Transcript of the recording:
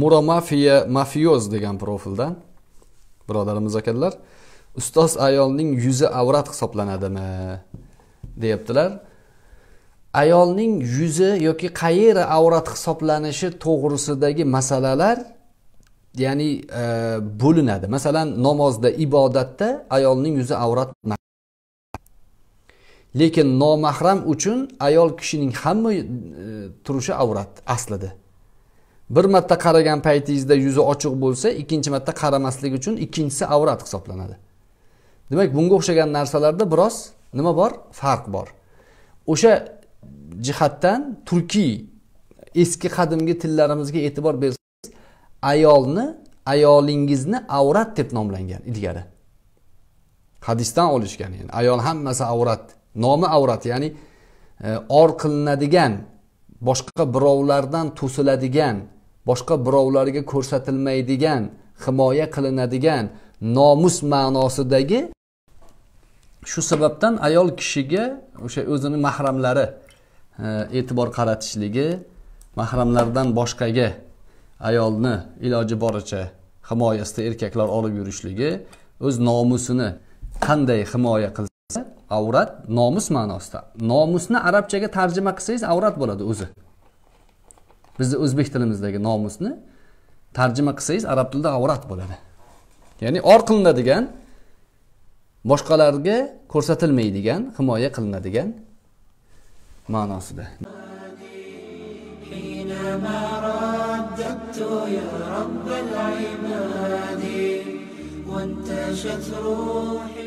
muromafiya mafioz degan profildan birodarimiz akalar ustoz ayolning yuzi avrat hisoblanadimi deyaptilar ayolning yuzi yoki qayeri avrat hisoblanishi to'g'risidagi masalalar ya'ni e, bo'linadi masalan namozda ibodatda ayolning yuzi avrat lekin nomahram uchun ayol kishining hamma e, turishi avrat aslida bir marta qaragan paytingizda yuzi ochiq bo'lsa ikkinchi marta qaramaslik uchun ikkinchisi avrat hisoblanadi demak bunga o'xshagan narsalarda biroz nima bor farq bor o'sha jihatdan turkiy eski qadimgi tillarimizga e'tibor bersangiz ayolni ayolingizni avrat deb nomlangan ilgari hadisdan olishgan yani ayol hammasi avrat nomi avrat ya'ni e, or qilinadigan boshqa birovlardan to'siladigan boshqa birovlarga ko'rsatilmaydigan himoya qilinadigan nomus ma'nosidagi shu sababdan ayol kishiga o'sha o'zini mahramlari e, e'tibor qaratishligi mahramlardan boshqaga ayolni iloji boricha himoyasida erkaklar olib yurishligi o'z nomusini qanday himoya qilsa avrat nomus ma'nosida nomusni arabchaga tarjima qilsangiz avrat bo'ladi o'zi bizni o'zbek tilimizdagi nomusni tarjima qilsangiz arab tilida avrat bo'ladi ya'ni or qilinadigan boshqalarga ko'rsatilmaydigan himoya qilinadigan ma'nosida وانتشت روحي